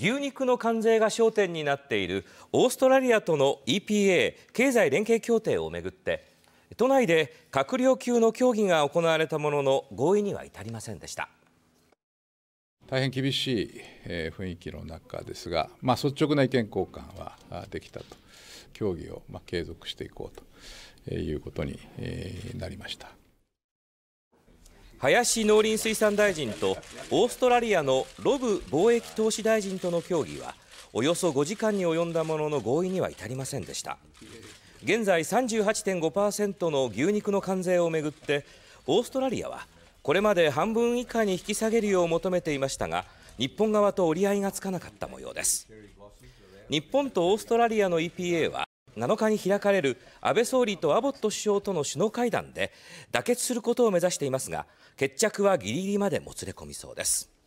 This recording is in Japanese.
牛肉の関税が焦点になっているオーストラリアとの EPA 経済連携協定をめぐって都内で閣僚級の協議が行われたものの合意には至りませんでした大変厳しい雰囲気の中ですが、まあ、率直な意見交換はできたと協議を継続していこうということになりました。林農林水産大臣とオーストラリアのロブ貿易投資大臣との協議はおよそ5時間に及んだものの合意には至りませんでした現在38.5%の牛肉の関税をめぐってオーストラリアはこれまで半分以下に引き下げるよう求めていましたが日本側と折り合いがつかなかった模様です日本とオーストラリアの EPA は7日に開かれる安倍総理とアボット首相との首脳会談で妥結することを目指していますが決着はギリギリまでもつれ込みそうです。